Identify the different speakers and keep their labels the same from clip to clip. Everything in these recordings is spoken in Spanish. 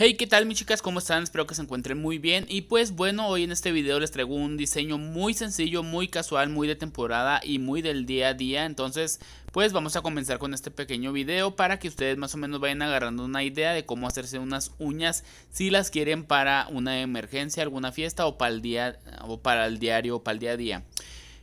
Speaker 1: Hey, ¿qué tal mis chicas? ¿Cómo están? Espero que se encuentren muy bien. Y pues bueno, hoy en este video les traigo un diseño muy sencillo, muy casual, muy de temporada y muy del día a día. Entonces, pues vamos a comenzar con este pequeño video para que ustedes más o menos vayan agarrando una idea de cómo hacerse unas uñas si las quieren para una emergencia, alguna fiesta o para el día o para el diario o para el día a día.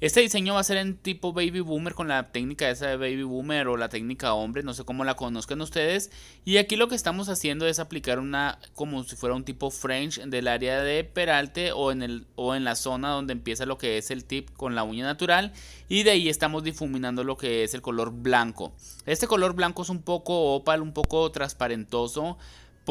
Speaker 1: Este diseño va a ser en tipo baby boomer con la técnica esa de baby boomer o la técnica hombre, no sé cómo la conozcan ustedes. Y aquí lo que estamos haciendo es aplicar una como si fuera un tipo French del área de peralte o en, el, o en la zona donde empieza lo que es el tip con la uña natural. Y de ahí estamos difuminando lo que es el color blanco. Este color blanco es un poco opal, un poco transparentoso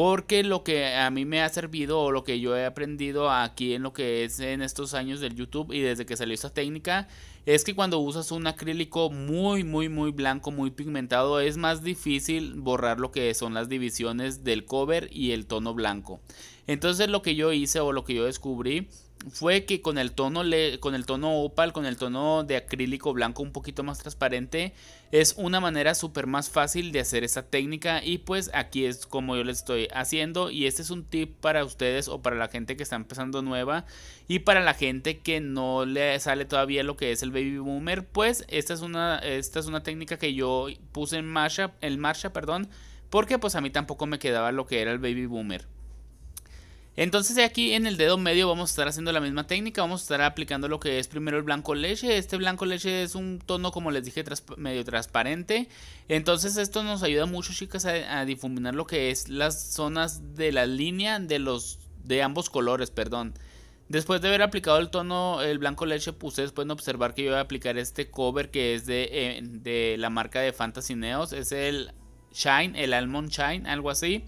Speaker 1: porque lo que a mí me ha servido o lo que yo he aprendido aquí en lo que es en estos años del YouTube y desde que salió esta técnica es que cuando usas un acrílico muy muy muy blanco, muy pigmentado es más difícil borrar lo que son las divisiones del cover y el tono blanco. Entonces lo que yo hice o lo que yo descubrí fue que con el tono le, con el tono opal, con el tono de acrílico blanco un poquito más transparente, es una manera súper más fácil de hacer esta técnica y pues aquí es como yo le estoy haciendo y este es un tip para ustedes o para la gente que está empezando nueva y para la gente que no le sale todavía lo que es el baby boomer, pues esta es una esta es una técnica que yo puse en marcha, en marcha, perdón, porque pues a mí tampoco me quedaba lo que era el baby boomer. Entonces aquí en el dedo medio vamos a estar haciendo la misma técnica, vamos a estar aplicando lo que es primero el blanco leche, este blanco leche es un tono como les dije medio transparente, entonces esto nos ayuda mucho chicas a, difuminar lo que es las zonas de la línea de los de ambos colores, perdón. Después de haber aplicado el tono, el blanco leche, pues, ustedes pueden observar que yo voy a aplicar este cover que es de, eh, de la marca de Fantasy Neos, es el Shine, el Almond Shine, algo así.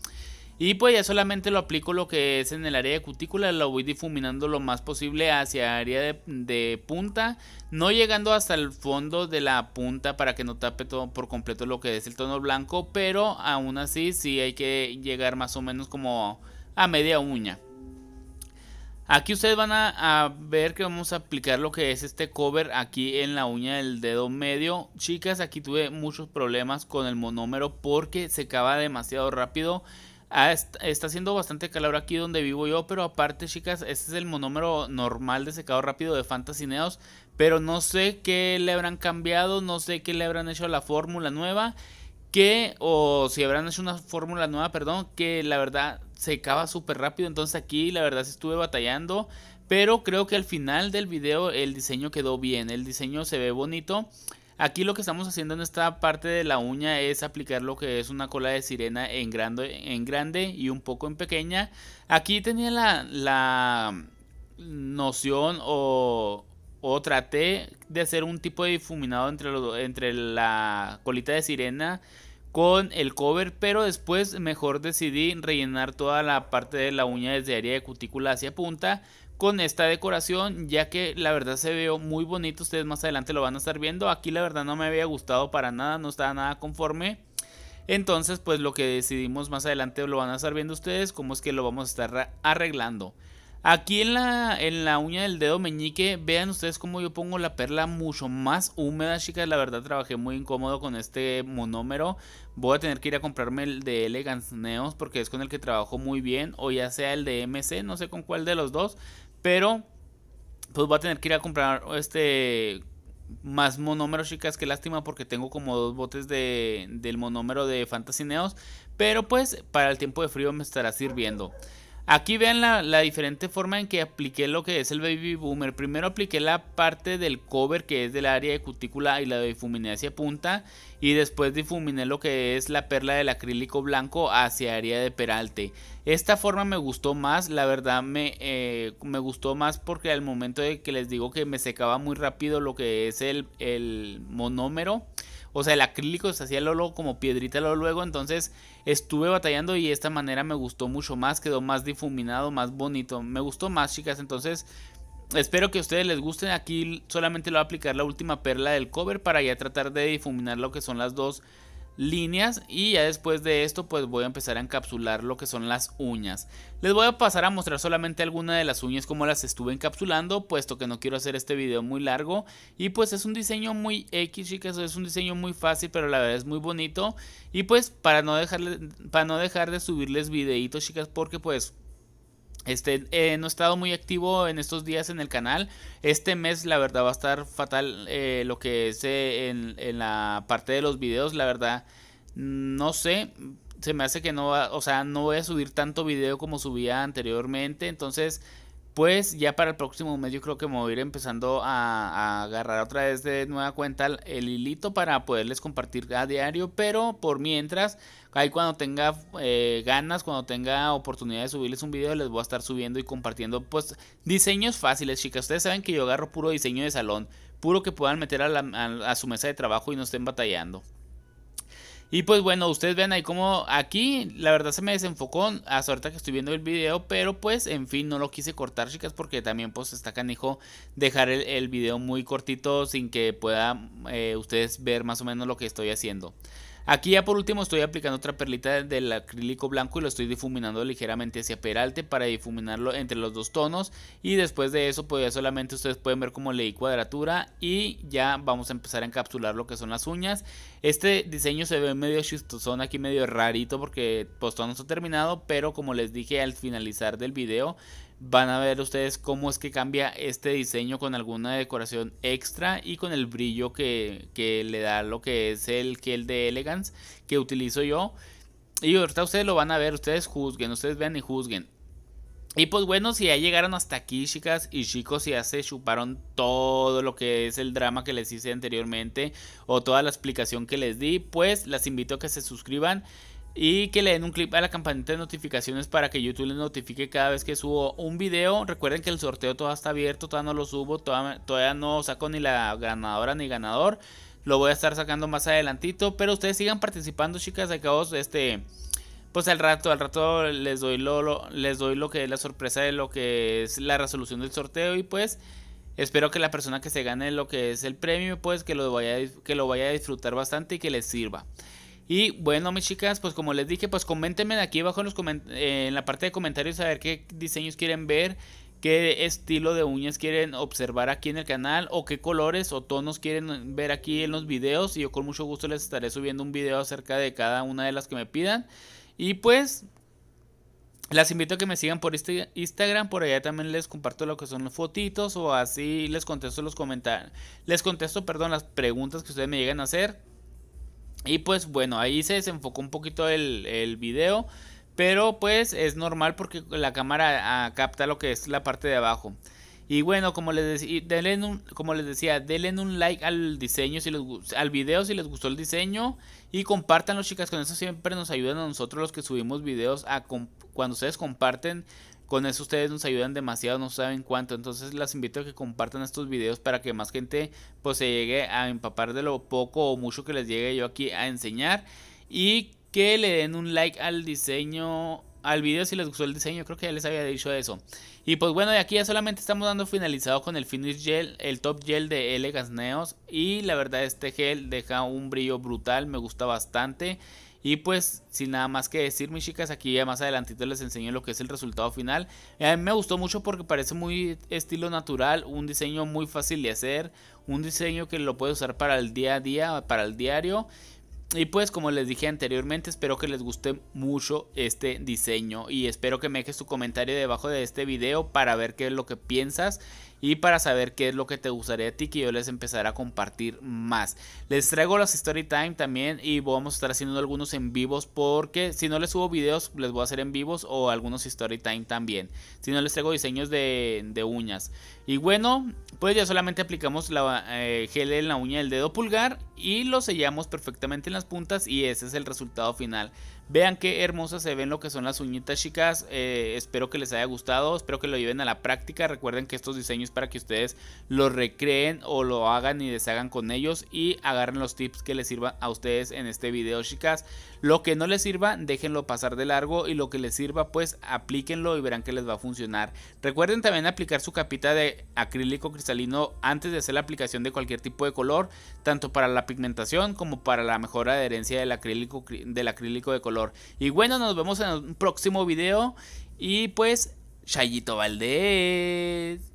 Speaker 1: Y pues ya solamente lo aplico lo que es en el área de cutícula, lo voy difuminando lo más posible hacia área de, punta, no llegando hasta el fondo de la punta para que no tape todo por completo lo que es el tono blanco, pero aún así sí hay que llegar más o menos como a media uña. Aquí ustedes van a, a ver que vamos a aplicar lo que es este cover aquí en la uña del dedo medio. Chicas, aquí tuve muchos problemas con el monómero porque secaba demasiado rápido. Ah, está haciendo bastante calor aquí donde vivo yo, pero aparte, chicas, este es el monómero normal de secado rápido de Fantasy Neos, pero no sé qué le habrán cambiado, no sé qué le habrán hecho a la fórmula nueva, que, o si habrán hecho una fórmula nueva, perdón, que la verdad secaba súper rápido, entonces aquí la verdad estuve batallando, pero creo que al final del video el diseño quedó bien, el diseño se ve bonito. Aquí lo que estamos haciendo en esta parte de la uña es aplicar lo que es una cola de sirena en grande, en grande y un poco en pequeña. Aquí tenía la, la noción o, o, traté de hacer un tipo de difuminado entre, entre la colita de sirena con el cover, pero después mejor decidí rellenar toda la parte de la uña desde área de cutícula hacia punta con esta decoración ya que la verdad se veo muy bonito ustedes más adelante lo van a estar viendo aquí la verdad no me había gustado para nada no estaba nada conforme entonces pues lo que decidimos más adelante lo van a estar viendo ustedes cómo es que lo vamos a estar arreglando aquí en la, en la uña del dedo meñique vean ustedes cómo yo pongo la perla mucho más húmeda chicas la verdad trabajé muy incómodo con este monómero voy a tener que ir a comprarme el de Elegance Neos porque es con el que trabajo muy bien o ya sea el de MC no sé con cuál de los dos pero, pues voy a tener que ir a comprar este más monómeros, chicas. Qué lástima porque tengo como dos botes del monómero de Fantasineos. Pero pues para el tiempo de frío me estará sirviendo. Aquí vean la, diferente forma en que apliqué lo que es el baby boomer. Primero apliqué la parte del cover que es del área de cutícula y la difuminé hacia punta. Y después difuminé lo que es la perla del acrílico blanco hacia área de peralte. Esta forma me gustó más, la verdad me, eh, me gustó más porque al momento de que les digo que me secaba muy rápido lo que es el monómero o sea, el acrílico se hacía luego como piedrita luego, luego. Entonces estuve batallando y de esta manera me gustó mucho más. Quedó más difuminado, más bonito. Me gustó más, chicas. Entonces espero que a ustedes les gusten. Aquí solamente lo voy a aplicar la última perla del cover para ya tratar de difuminar lo que son las dos líneas y ya después de esto pues voy a empezar a encapsular lo que son las uñas. Les voy a pasar a mostrar solamente alguna de las uñas como las estuve encapsulando puesto que no quiero hacer este video muy largo y pues es un diseño muy X chicas, es un diseño muy fácil pero la verdad es muy bonito y pues para no, para no dejar de subirles videitos chicas porque pues este, eh, no he estado muy activo en estos días en el canal. Este mes, la verdad, va a estar fatal eh, lo que sé eh, en, en, la parte de los videos. La verdad, no sé. Se me hace que no va, o sea, no voy a subir tanto video como subía anteriormente. Entonces, pues ya para el próximo mes yo creo que me voy a ir empezando a, agarrar otra vez de nueva cuenta el, hilito para poderles compartir a diario, pero por mientras, ahí cuando tenga eh, ganas, cuando tenga oportunidad de subirles un video, les voy a estar subiendo y compartiendo pues diseños fáciles, chicas. Ustedes saben que yo agarro puro diseño de salón, puro que puedan meter a su mesa de trabajo y no estén batallando. Y pues bueno, ustedes ven ahí como aquí, la verdad se me desenfocó A suerte que estoy viendo el video, pero pues en fin, no lo quise cortar chicas porque también pues está canijo dejar el, video muy cortito sin que puedan eh, ustedes ver más o menos lo que estoy haciendo. Aquí ya por último estoy aplicando otra perlita del acrílico blanco y lo estoy difuminando ligeramente hacia peralte para difuminarlo entre los dos tonos y después de eso pues ya solamente ustedes pueden ver como leí cuadratura y ya vamos a empezar a encapsular lo que son las uñas. Este diseño se ve medio chistosón aquí medio rarito porque pues todo no está terminado pero como les dije al finalizar del video van a ver ustedes cómo es que cambia este diseño con alguna decoración extra y con el brillo que, le da lo que es el de Elegance que utilizo yo. Y ahorita ustedes lo van a ver, ustedes juzguen, ustedes vean y juzguen. Y pues bueno, si ya llegaron hasta aquí, chicas y chicos, si ya se chuparon todo lo que es el drama que les hice anteriormente o toda la explicación que les di, pues las invito a que se suscriban y que le den un clip a la campanita de notificaciones para que YouTube les notifique cada vez que subo un video. Recuerden que el sorteo todavía está abierto, todavía no lo subo, todavía, no saco ni la ganadora ni ganador. Lo voy a estar sacando más adelantito. Pero ustedes sigan participando, chicas. de este. Pues al rato, al rato les doy lo, lo, les doy lo que es la sorpresa de lo que es la resolución del sorteo. Y pues. Espero que la persona que se gane lo que es el premio, pues que lo vaya, que lo vaya a disfrutar bastante y que les sirva. Y bueno, mis chicas, pues como les dije, pues coméntenme aquí abajo en, los eh, la parte de comentarios a ver qué diseños quieren ver, qué estilo de uñas quieren observar aquí en el canal o qué colores o tonos quieren ver aquí en los videos. Y yo con mucho gusto les estaré subiendo un video acerca de cada una de las que me pidan. Y pues las invito a que me sigan por este Instagram, por allá también les comparto lo que son los fotitos o así les contesto los comentarios. Les contesto, perdón, las preguntas que ustedes me llegan a hacer. Y pues bueno, ahí se desenfocó un poquito el, el video. Pero pues es normal porque la cámara ah, capta lo que es la parte de abajo. Y bueno, como les, como les decía, denle un like al diseño, si les, al video si les gustó el diseño. Y compártanlo chicas, con eso siempre nos ayudan a nosotros los que subimos videos. A cuando ustedes comparten con eso ustedes nos ayudan demasiado, no saben cuánto. Entonces las invito a que compartan estos videos para que más gente pues se llegue a empapar de lo poco o mucho que les llegue yo aquí a enseñar. Y que le den un like al diseño al video si les gustó el diseño, creo que ya les había dicho eso. Y pues bueno, de aquí ya solamente estamos dando finalizado con el finish gel, el top gel de L Gasneos y la verdad este gel deja un brillo brutal, me gusta bastante. Y pues sin nada más que decir mis chicas, aquí ya más adelantito les enseño lo que es el resultado final. Eh, me gustó mucho porque parece muy estilo natural, un diseño muy fácil de hacer, un diseño que lo puedes usar para el día a día, para el diario. Y pues como les dije anteriormente, espero que les guste mucho este diseño y espero que me dejes tu comentario debajo de este video para ver qué es lo que piensas y para saber qué es lo que te gustaría a ti que yo les empezaré a compartir más. Les traigo los story time también y vamos a estar haciendo algunos en vivos porque si no les subo videos les voy a hacer en vivos o algunos story time también. Si no les traigo diseños de, uñas. Y bueno, pues ya solamente aplicamos la eh, gel en la uña del dedo pulgar y lo sellamos perfectamente en las puntas y ese es el resultado final. Vean qué hermosas se ven lo que son las uñitas chicas. Eh, espero que les haya gustado, espero que lo lleven a la práctica. Recuerden que estos diseños para que ustedes lo recreen o lo hagan y deshagan con ellos y agarren los tips que les sirvan a ustedes en este video, chicas. Lo que no les sirva, déjenlo pasar de largo y lo que les sirva, pues aplíquenlo y verán que les va a funcionar. Recuerden también aplicar su capita de acrílico cristalino antes de hacer la aplicación de cualquier tipo de color, tanto para la pigmentación como para la mejor adherencia del acrílico, del acrílico de color. Y bueno, nos vemos en un próximo video. Y pues, Chayito Valdés.